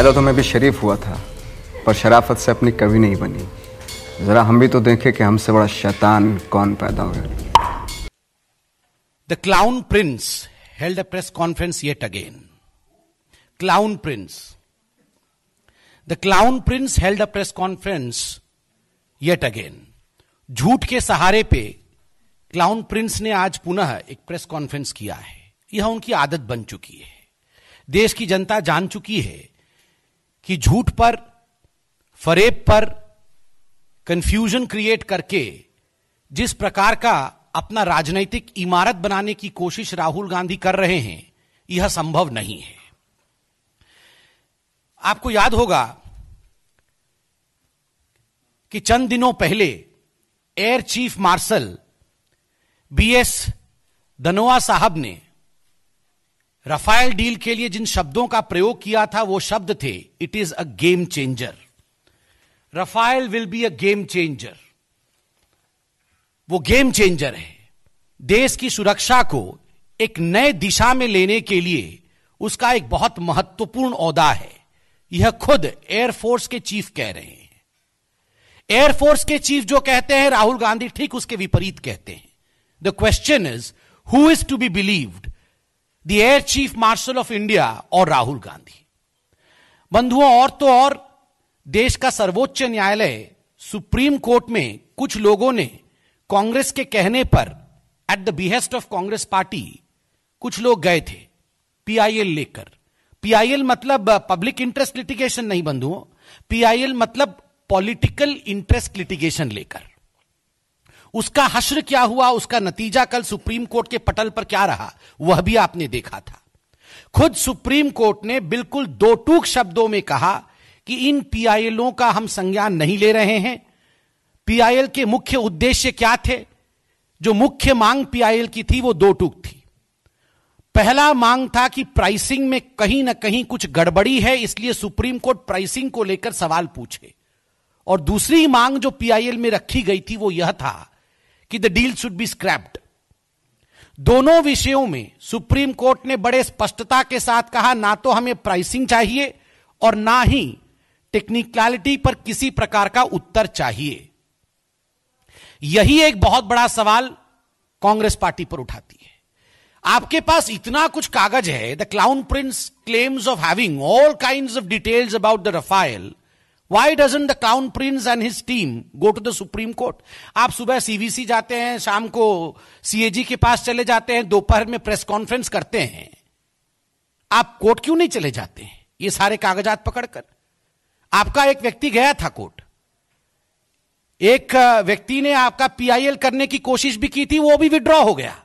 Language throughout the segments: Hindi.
पहले तो मैं भी शरीफ हुआ था पर शराफत से अपनी कभी नहीं बनी ज़रा हम भी तो देखें कि हमसे बड़ा शैतान कौन पैदा हो गया the clown prince held a press conference yet again clown prince the clown prince held a press conference yet again झूठ के सहारे पे क्लाउन प्रिंस ने आज पुनः एक प्रेस कॉन्फ्रेंस किया है यह उनकी आदत बन चुकी है देश की जनता जान चुकी है कि झूठ पर फरेब पर कंफ्यूजन क्रिएट करके जिस प्रकार का अपना राजनीतिक इमारत बनाने की कोशिश राहुल गांधी कर रहे हैं यह संभव नहीं है आपको याद होगा कि चंद दिनों पहले air chief marshal BS Dhanoa साहब ने रफाल डील के लिए जिन शब्दों का प्रयोग किया था वो शब्द थे it is a game changer Rafale will be a game changer वो गेम चेंजर है देश की सुरक्षा को एक नए दिशा में लेने के लिए उसका एक बहुत महत्वपूर्ण औदा है यह खुद एयरफोर्स के चीफ कह रहे हैं एयरफोर्स के चीफ जो कहते हैं राहुल गांधी ठीक उसके विपरीत कहते हैं the question is who is to be believed the air chief marshal of India और राहुल गांधी बंधुओं और तो और देश का सर्वोच्च न्यायालय सुप्रीम कोर्ट में कुछ लोगों ने कांग्रेस के कहने पर at the behest of Congress party कुछ लोग गए थे पीआईएल लेकर पीआईएल मतलब पब्लिक इंटरेस्ट लिटिगेशन नहीं बंधुओं पीआईएल मतलब पॉलिटिकल इंटरेस्ट लिटिगेशन लेकर उसका हश्र क्या हुआ उसका नतीजा कल सुप्रीम कोर्ट के पटल पर क्या रहा वह भी आपने देखा था खुद सुप्रीम कोर्ट ने बिल्कुल दो टूक शब्दों में कहा कि इन पीआईएलों का हम संज्ञान नहीं ले रहे हैं पीआईएल के मुख्य उद्देश्य क्या थे जो मुख्य मांग पीआईएल की थी वो दो टूक थी पहला मांग था कि प्राइसिंग में कहीं ना कहीं कुछ गड़बड़ी है इसलिए सुप्रीम कोर्ट प्राइसिंग को लेकर सवाल पूछे और दूसरी मांग जो पीआईएल में रखी गई थी वो यह था कि the deal should be scrapped दोनों विषयों में सुप्रीम कोर्ट ने बड़े स्पष्टता के साथ कहा ना तो हमें प्राइसिंग चाहिए और ना ही टेक्निकलिटी पर किसी प्रकार का उत्तर चाहिए यही एक बहुत बड़ा सवाल कांग्रेस पार्टी पर उठाती है आपके पास इतना कुछ कागज है the clown prince claims of having all kind of details about the Rafale why doesn't the crown prince and his team go to the Supreme Court आप सुबह सीवीसी जाते हैं शाम को सीएजी के पास चले जाते हैं दोपहर में प्रेस कॉन्फ्रेंस करते हैं आप कोर्ट क्यों नहीं चले जाते हैं ये सारे कागजात पकड़कर आपका एक व्यक्ति गया था कोर्ट एक व्यक्ति ने आपका पीआईएल करने की कोशिश भी की थी वो भी विड्रॉ हो गया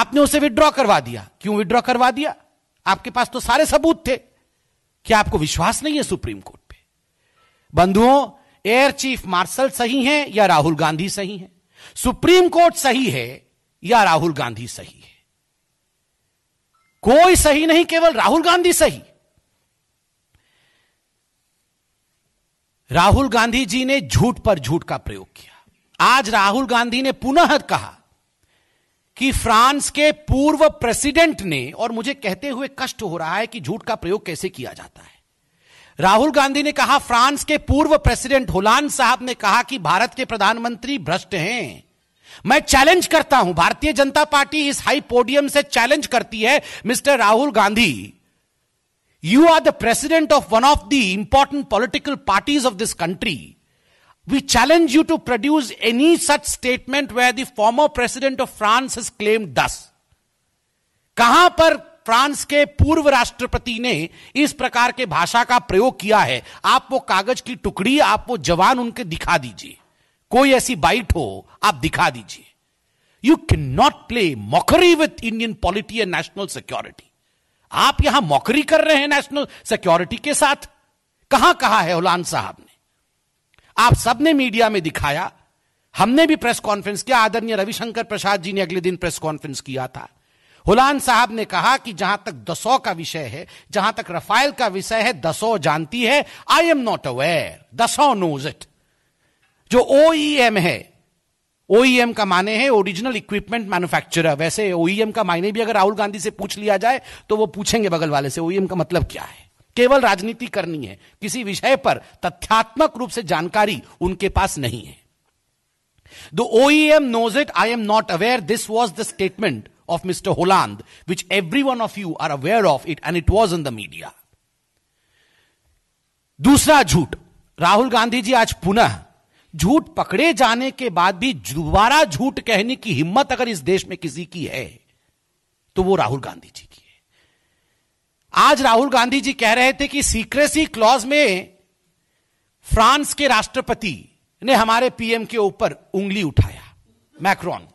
आपने उसे विड्रॉ करवा दिया क्यों विड्रॉ करवा दिया आपके पास तो सारे सबूत थे कि आपको विश्वास नहीं है सुप्रीम कोर्ट बंधुओं एयर चीफ मार्शल सही है या राहुल गांधी सही है सुप्रीम कोर्ट सही है या राहुल गांधी सही है कोई सही नहीं केवल राहुल गांधी सही राहुल गांधी जी ने झूठ पर झूठ का प्रयोग किया आज राहुल गांधी ने पुनः कहा कि फ्रांस के पूर्व प्रेसिडेंट ने और मुझे कहते हुए कष्ट हो रहा है कि झूठ का प्रयोग कैसे किया जाता है राहुल गांधी ने कहा फ्रांस के पूर्व प्रेसिडेंट होलान साहब ने कहा कि भारत के प्रधानमंत्री भ्रष्ट हैं मैं चैलेंज करता हूं भारतीय जनता पार्टी इस हाई पोडियम से चैलेंज करती है mister Rahul Gandhi you are the president of one of the important political parties of this country we challenge you to produce any such statement where the president of France France has दस कहां पर फ्रांस के पूर्व राष्ट्रपति ने इस प्रकार के भाषा का प्रयोग किया है आप वो कागज की टुकड़ी आप वो जवान उनके दिखा दीजिए कोई ऐसी बाइट हो आप दिखा दीजिए you can not play mockery with Indian polity and national security आप यहां मॉकरी कर रहे हैं नेशनल सिक्योरिटी के साथ कहां कहा है उलान साहब ने आप सबने मीडिया में दिखाया हमने भी प्रेस कॉन्फ्रेंस किया आदरणीय रविशंकर प्रसाद जी ने अगले दिन प्रेस कॉन्फ्रेंस किया था हुलान साहब ने कहा कि जहां तक दसौ का विषय है जहां तक रफाइल का विषय है दसौ जानती है I am not aware Dassault knows it जो ओईएम e है ओईएम e का माने है ओरिजिनल इक्विपमेंट मैन्युफैक्चरर वैसे ओईएम e का मायने भी अगर राहुल गांधी से पूछ लिया जाए तो वो पूछेंगे बगल वाले से ओईएम का मतलब क्या है केवल राजनीति करनी है किसी विषय पर तथ्यात्मक रूप से जानकारी उनके पास नहीं है the OEM knows it I am not aware this was the statement of Mr. Holland, which every one of you are aware of it and it was in the media. दूसरा झूठ राहुल गांधी जी आज पुनः झूठ पकड़े जाने के बाद भी दोबारा झूठ कहने की हिम्मत अगर इस देश में किसी की है तो वो राहुल गांधी जी की है आज राहुल गांधी जी कह रहे थे कि सीक्रेसी क्लॉज में फ्रांस के राष्ट्रपति ने हमारे पीएम के ऊपर उंगली उठाया मैक्रॉन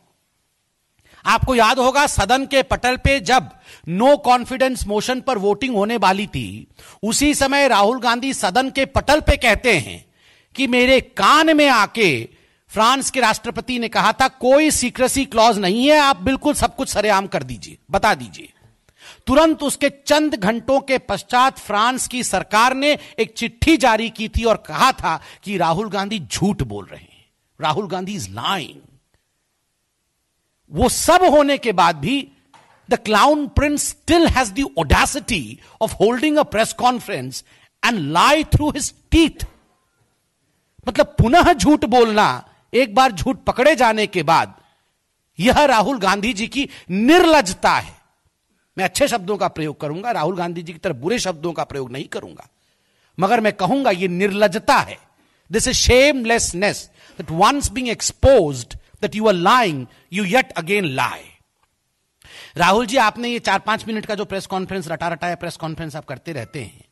आपको याद होगा सदन के पटल पे जब नो कॉन्फिडेंस मोशन पर वोटिंग होने वाली थी उसी समय राहुल गांधी सदन के पटल पे कहते हैं कि मेरे कान में आके फ्रांस के राष्ट्रपति ने कहा था कोई सीक्रेसी क्लॉज नहीं है आप बिल्कुल सब कुछ सरेआम कर दीजिए बता दीजिए तुरंत उसके चंद घंटों के पश्चात फ्रांस की सरकार ने एक चिट्ठी जारी की थी और कहा था कि राहुल गांधी झूठ बोल रहे हैं राहुल गांधी इज लाइंग वो सब होने के बाद भी the clown prince still has the audacity of holding a press conference and lie through his teeth मतलब पुनः झूठ बोलना एक बार झूठ पकड़े जाने के बाद यह राहुल गांधी जी की निर्लजता है मैं अच्छे शब्दों का प्रयोग करूंगा राहुल गांधी जी की तरफ बुरे शब्दों का प्रयोग नहीं करूंगा मगर मैं कहूंगा यह निर्लजता है this is shamelessness that once being exposed that you are lying you yet again lie Rahul ji आपने ये चार पांच मिनट का जो प्रेस कॉन्फ्रेंस रटा रटाया प्रेस कॉन्फ्रेंस आप करते रहते हैं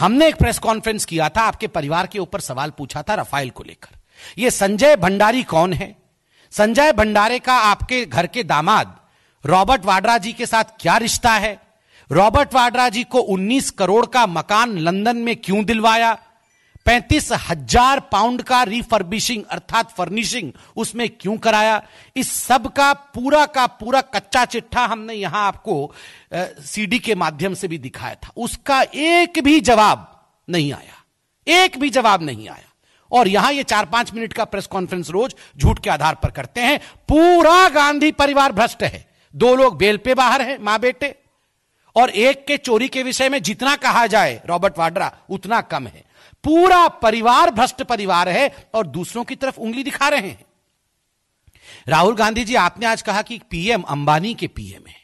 हमने एक प्रेस कॉन्फ्रेंस किया था आपके परिवार के ऊपर सवाल पूछा था रफाइल को लेकर ये संजय भंडारी कौन है संजय भंडारे का आपके घर के दामाद रॉबर्ट वाड्रा जी के साथ क्या रिश्ता है रॉबर्ट वाड्रा जी को 19 करोड़ का मकान लंदन में क्यों दिलवाया पैंतीस हजार पाउंड का रिफर्बिशिंग अर्थात फर्निशिंग उसमें क्यों कराया इस सब का पूरा का पूरा कच्चा चिट्ठा हमने यहां आपको सीडी के माध्यम से भी दिखाया था उसका एक भी जवाब नहीं आया एक भी जवाब नहीं आया और यहां ये चार पांच मिनट का प्रेस कॉन्फ्रेंस रोज झूठ के आधार पर करते हैं पूरा गांधी परिवार भ्रष्ट है दो लोग बेल पे बाहर हैं मां बेटे और एक के चोरी के विषय में जितना कहा जाए रॉबर्ट वाड्रा उतना कम है पूरा परिवार भ्रष्ट परिवार है और दूसरों की तरफ उंगली दिखा रहे हैं राहुल गांधी जी आपने आज कहा कि पीएम अंबानी के पीएम है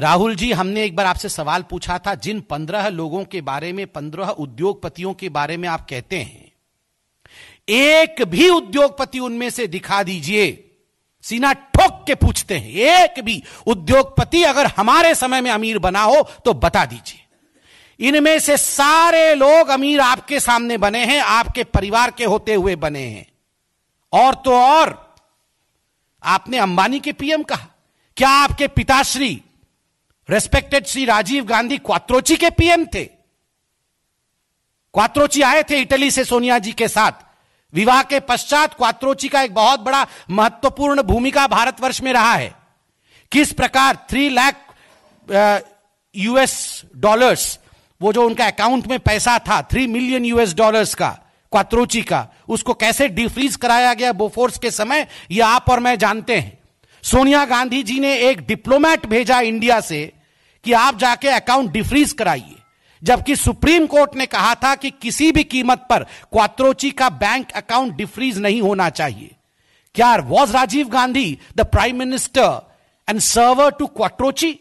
राहुल जी हमने एक बार आपसे सवाल पूछा था जिन पंद्रह लोगों के बारे में पंद्रह उद्योगपतियों के बारे में आप कहते हैं एक भी उद्योगपति उनमें से दिखा दीजिए सीना ठोक के पूछते हैं एक भी उद्योगपति अगर हमारे समय में अमीर बना हो तो बता दीजिए इनमें से सारे लोग अमीर आपके सामने बने हैं आपके परिवार के होते हुए बने हैं और तो और आपने अंबानी के पीएम कहा क्या आपके पिताश्री रेस्पेक्टेड श्री राजीव गांधी क्वात्रोची के पीएम थे क्वात्रोची आए थे इटली से सोनिया जी के साथ विवाह के पश्चात क्वात्रोची का एक बहुत बड़ा महत्वपूर्ण भूमिका भारतवर्ष में रहा है किस प्रकार थ्री लाख यूएस डॉलर्स वो जो उनका अकाउंट में पैसा था थ्री मिलियन यूएस डॉलर्स का क्वात्रोची का उसको कैसे डिफ्रीज कराया गया बोफोर्स के समय ये आप और मैं जानते हैं सोनिया गांधी जी ने एक डिप्लोमैट भेजा इंडिया से कि आप जाके अकाउंट डिफ्रीज कराइए जबकि सुप्रीम कोर्ट ने कहा था कि किसी भी कीमत पर क्वात्रोची का बैंक अकाउंट डिफ्रीज नहीं होना चाहिए क्या was Rajiv Gandhi the prime minister and server to Quattrocchi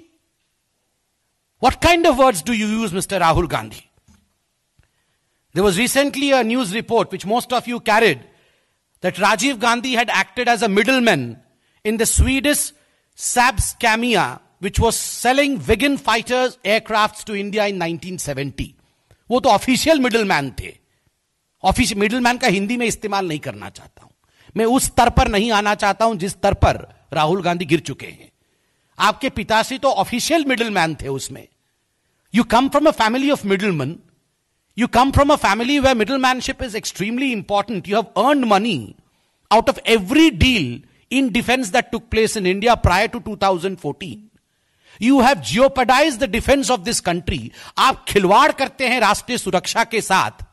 What kind of words do you use, Mr. Rahul Gandhi? There was recently a news report which most of you carried that Rajiv Gandhi had acted as a middleman in the Swedish Saab Scamia, which was selling vegan fighters aircrafts to India in 1970. वो तो ऑफिशियल मिडिल Official थे ka Hindi मैन का हिंदी में इस्तेमाल नहीं करना चाहता हूं मैं उस स्तर पर नहीं आना चाहता हूं जिस स्तर पर राहुल गांधी गिर चुके हैं आपके पिता से तो ऑफिशियल मिडिल मैन थे उसमें you come from a family of middle man you come from a family where middlemanship is extremely important you have earn money every deal in defence that took place in India prior to two thousand fourteen You have jeopardized the defense of this country. आप खिलवाड़ करते हैं राष्ट्रीय सुरक्षा के साथ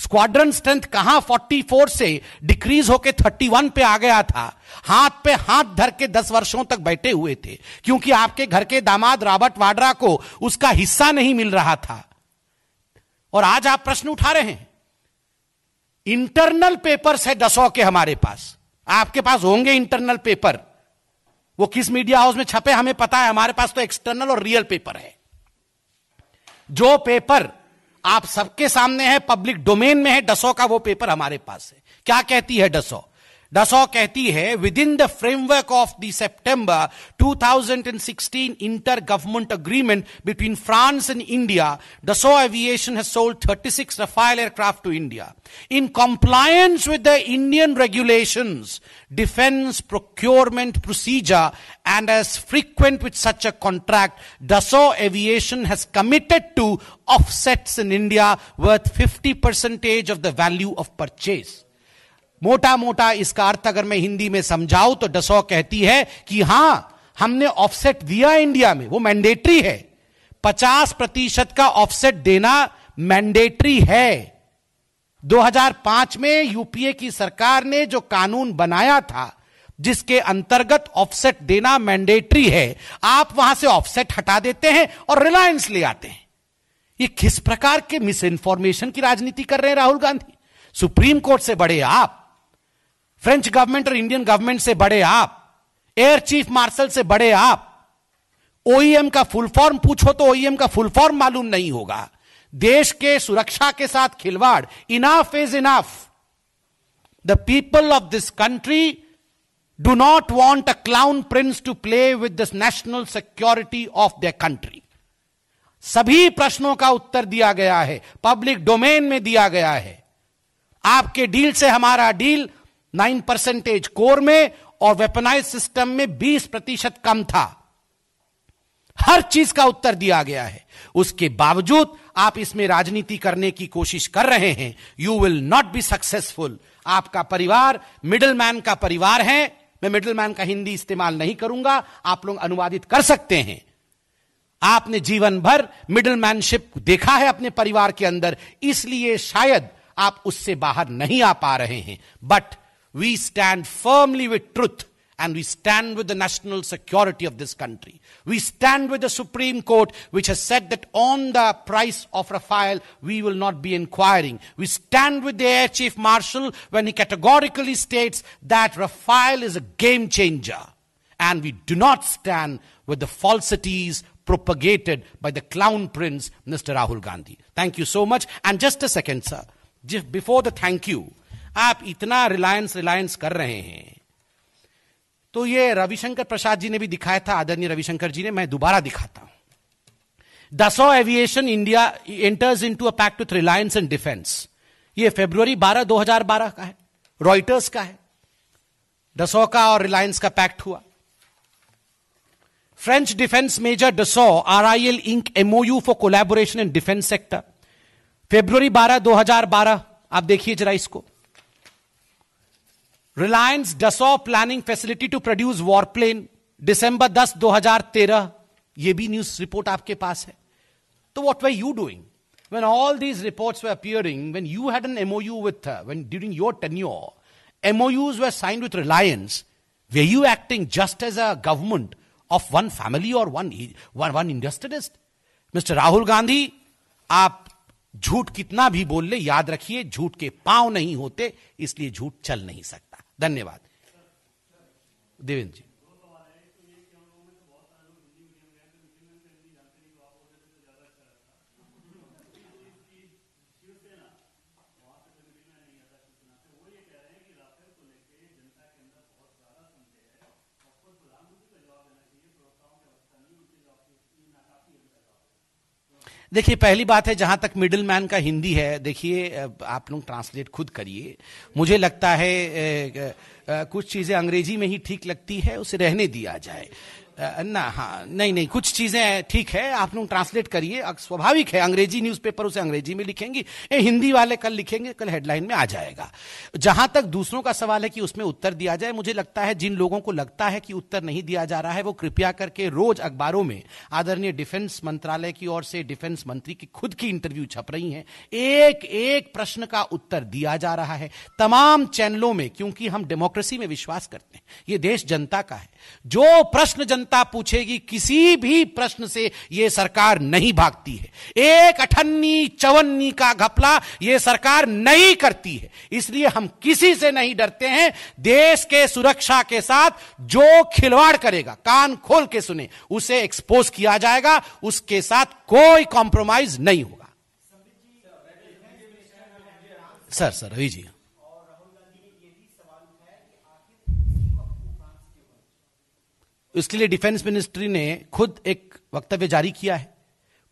स्क्वाड्रन स्ट्रेंथ कहां 44 से डिक्रीज होकर 31 पे आ गया था हाथ पे हाथ धर के दस वर्षों तक बैठे हुए थे क्योंकि आपके घर के दामाद रॉबर्ट वाड्रा को उसका हिस्सा नहीं मिल रहा था और आज आप प्रश्न उठा रहे हैं इंटरनल पेपर्स है दसों के हमारे पास आपके पास होंगे इंटरनल पेपर वो किस मीडिया हाउस में छपे हमें पता है हमारे पास तो एक्सटर्नल और रियल पेपर है जो पेपर आप सबके सामने है पब्लिक डोमेन में है डसो का वो पेपर हमारे पास है क्या कहती है डसो दसौ कहती है with in the framework of the 2016 inter government agreement between France and India Aviation aviation sold sold 36 Rafale aircraft to India in compliance with the Indian regulations, defense procurement procedure, and as frequent with such a contract, Dassault Aviation has committed to offsets in India worth 50 percent of the value of purchase. मोटा मोटा इसका अर्थ अगर मैं हिंदी में समझाऊं तो डसो कहती है कि हां हमने ऑफसेट दिया इंडिया में वो मैंडेटरी है पचास प्रतिशत का ऑफसेट देना मैंडेटरी है 2005 में यूपीए की सरकार ने जो कानून बनाया था जिसके अंतर्गत ऑफसेट देना मैंडेटरी है आप वहां से ऑफसेट हटा देते हैं और रिलायंस ले आते हैं ये किस प्रकार के मिस इन्फॉर्मेशन की राजनीति कर रहे हैं राहुल गांधी सुप्रीम कोर्ट से बड़े आप फ्रेंच गवर्नमेंट और इंडियन गवर्नमेंट से बड़े आप एयर चीफ मार्शल से बड़े आप ओईएम e का फुल फॉर्म पूछो तो ओईएम e का फुल फॉर्म मालूम नहीं होगा देश के सुरक्षा के साथ खिलवाड़ enough is enough the people of this country do not want a clown prince to play with this national security of the country सभी प्रश्नों का उत्तर दिया गया है पब्लिक डोमेन में दिया गया है आपके डील से हमारा डील नाइन परसेंटेज कोर में और वेपनाइज सिस्टम में बीस प्रतिशत कम था हर चीज का उत्तर दिया गया है उसके बावजूद आप इसमें राजनीति करने की कोशिश कर रहे हैं you will not be successful आपका परिवार मिडिल मैन का परिवार है मैं मिडिल मैन का हिंदी इस्तेमाल नहीं करूंगा आप लोग अनुवादित कर सकते हैं आपने जीवन भर मिडिल मैनशिप देखा है अपने परिवार के अंदर इसलिए शायद आप उससे बाहर नहीं आ पा रहे हैं but We stand firmly with truth and we stand with the national security of this country. We stand with the Supreme Court, which has said that on the price of Rafael, we will not be inquiring. We stand with the Air Chief Marshal when he categorically states that Rafael is a game changer. And we do not stand with the falsities propagated by the clown prince, Mr. Rahul Gandhi. Thank you so much. And just a second, sir. Just before the thank you, आप इतना रिलायंस रिलायंस कर रहे हैं तो ये रविशंकर प्रसाद जी ने भी दिखाया था आदरणीय रविशंकर जी ने मैं दोबारा दिखाता हूं Dassault aviation India enters into a pact with Reliance and defence ये फेब्रुवरी 12 2012 का है रॉयटर्स का है डसो का और रिलायंस का पैक्ट हुआ French defence major Dassault R I L ink MoU for collaboration in defence sector February 12 2012 आप देखिए जरा इसको Reliance डसो planning facility to produce warplane, December 10 2013 ये भी न्यूज रिपोर्ट आपके पास है तो what were you doing when all these reports were appearing, when you had an MOU with when during your tenure, MOUs were signed with Reliance, were you acting just as a government of one family or one industrialist? Mr. Rahul Gandhi, आप झूठ कितना भी बोल ले याद रखिए झूठ के पांव नहीं होते इसलिए झूठ चल नहीं सकता धन्यवाद देवेंद्र जी देखिए पहली बात है जहां तक मिडिल मैन का हिंदी है देखिए आप लोग ट्रांसलेट खुद करिए मुझे लगता है ए, ए, कुछ चीज़ें अंग्रेजी में ही ठीक लगती है उसे रहने दिया जाए ना हाँ नहीं नहीं कुछ चीज़ें ठीक है आप लोग ट्रांसलेट करिए स्वाभाविक है अंग्रेजी न्यूज़पेपर उसे अंग्रेजी में लिखेंगी ए, हिंदी वाले कल लिखेंगे कल हेडलाइन में आ जाएगा जहां तक दूसरों का सवाल है कि उसमें उत्तर दिया जाए मुझे लगता है जिन लोगों को लगता है कि उत्तर नहीं दिया जा रहा है वो कृपया करके रोज अखबारों में आदरणीय डिफेंस मंत्रालय की ओर से डिफेंस मंत्री की खुद की इंटरव्यू छप रही है एक एक प्रश्न का उत्तर दिया जा रहा है तमाम चैनलों में क्योंकि हम डेमोक्रेसी में विश्वास करते हैं ये देश जनता का है जो प्रश्न जनता जनता पूछेगी किसी भी प्रश्न से यह सरकार नहीं भागती है एक अठन्नी चवन्नी का घपला यह सरकार नहीं करती है इसलिए हम किसी से नहीं डरते हैं देश के सुरक्षा के साथ जो खिलवाड़ करेगा कान खोल के सुने उसे एक्सपोज किया जाएगा उसके साथ कोई कॉम्प्रोमाइज नहीं होगा सर सर रवि जी इसके लिए डिफेंस मिनिस्ट्री ने खुद एक वक्तव्य जारी किया है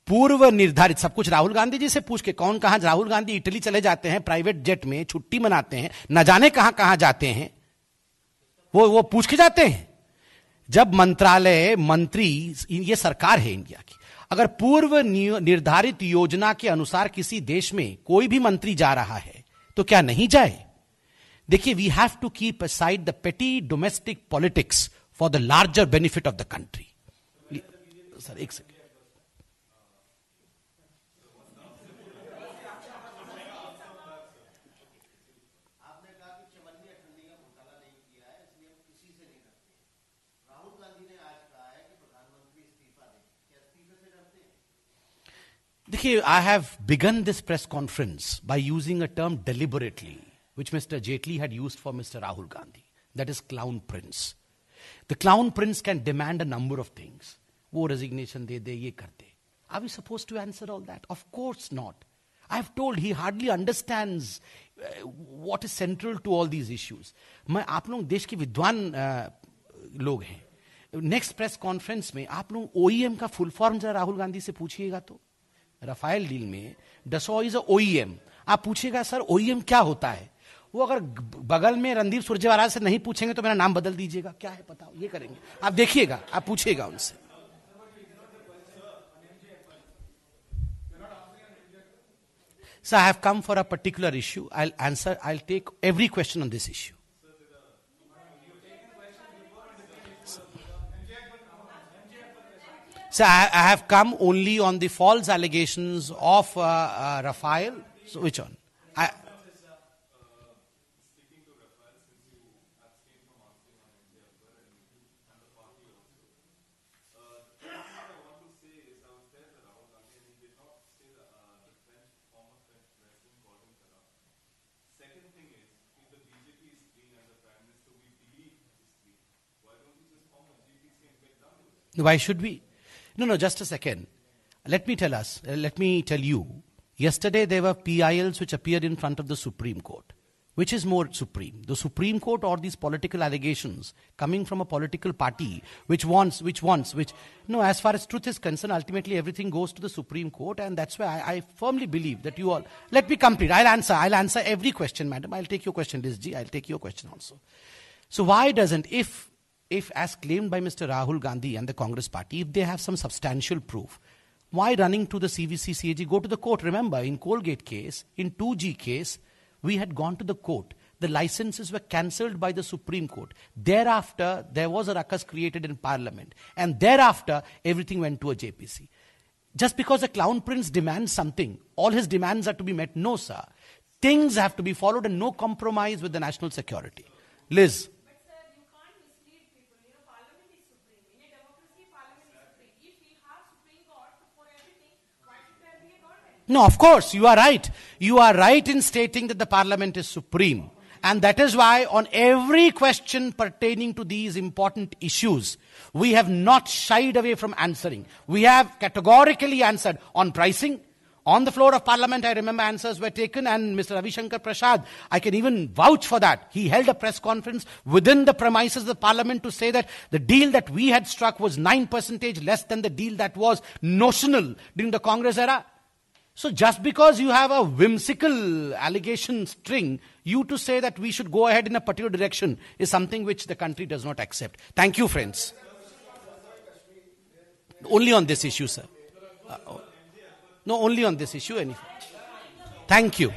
पूर्व निर्धारित सब कुछ राहुल गांधी जी से पूछ के कौन कहा राहुल गांधी इटली चले जाते हैं प्राइवेट जेट में छुट्टी मनाते हैं न जाने कहां कहां जाते हैं वो वो पूछ के जाते हैं जब मंत्रालय मंत्री ये सरकार है इंडिया की अगर पूर्व निर्धारित योजना के अनुसार किसी देश में कोई भी मंत्री जा रहा है तो क्या नहीं जाए देखिए we have to keep side the petty domestic politics for the larger benefit of the country. Sir, one second. Okay, I have begun this press conference by using a term deliberately, which Mr. Jaitley had used for Mr. Rahul Gandhi. That is clown prince. The clown prince can demand a number of things वो रेजिग्नेशन दे दे ये कर दे I we suppose to answer all that of course not I have told he hardly understand what is central to all these issues मैं आप लोग देश के विद्वान uh, लोग हैं नेक्स्ट प्रेस कॉन्फ्रेंस में आप लोग ओईएम e का फुल फॉर्म जरा राहुल गांधी से पूछिएगा तो रफाइल डील में डसो इज ओईएम आप पूछिएगा सर ओईएम e क्या होता है वो अगर बगल में रणदीप सुरजेवाला से नहीं पूछेंगे तो मेरा नाम बदल दीजिएगा क्या है बताओ ये करेंगे आप देखिएगा आप पूछिएगा उनसे So I have come for a particular issue. I'll answer, I'll take every question on this issue. So I, I have come only on the false allegations of uh, uh, Rafael. So which one? I, Why should we? No, no, just a second. Let me tell us, let me tell you. Yesterday there were PILs which appeared in front of the Supreme Court. Which is more supreme, the Supreme Court or these political allegations coming from a political party which wants, which wants, which. No, as far as truth is concerned, ultimately everything goes to the Supreme Court, and that's why I, I firmly believe that you all. Let me complete. I'll answer. I'll answer every question, madam. I'll take your question, Liz G. I'll take your question also. So, why doesn't, if if, as claimed by Mr. Rahul Gandhi and the Congress party, if they have some substantial proof, why running to the CVC, CAG, go to the court? Remember, in Colgate case, in 2G case, we had gone to the court. The licenses were cancelled by the Supreme Court. Thereafter, there was a ruckus created in Parliament. And thereafter, everything went to a JPC. Just because a clown prince demands something, all his demands are to be met. No, sir. Things have to be followed and no compromise with the national security. Liz. No, of course, you are right. You are right in stating that the parliament is supreme. And that is why, on every question pertaining to these important issues, we have not shied away from answering. We have categorically answered on pricing. On the floor of parliament, I remember answers were taken, and Mr. Ravishankar Prasad, I can even vouch for that. He held a press conference within the premises of the parliament to say that the deal that we had struck was 9% less than the deal that was notional during the Congress era. So just because you have a whimsical allegation string, you to say that we should go ahead in a particular direction is something which the country does not accept. Thank you, friends. Only on this issue, sir. Uh, oh. no, only on this issue. anyway. Thank you.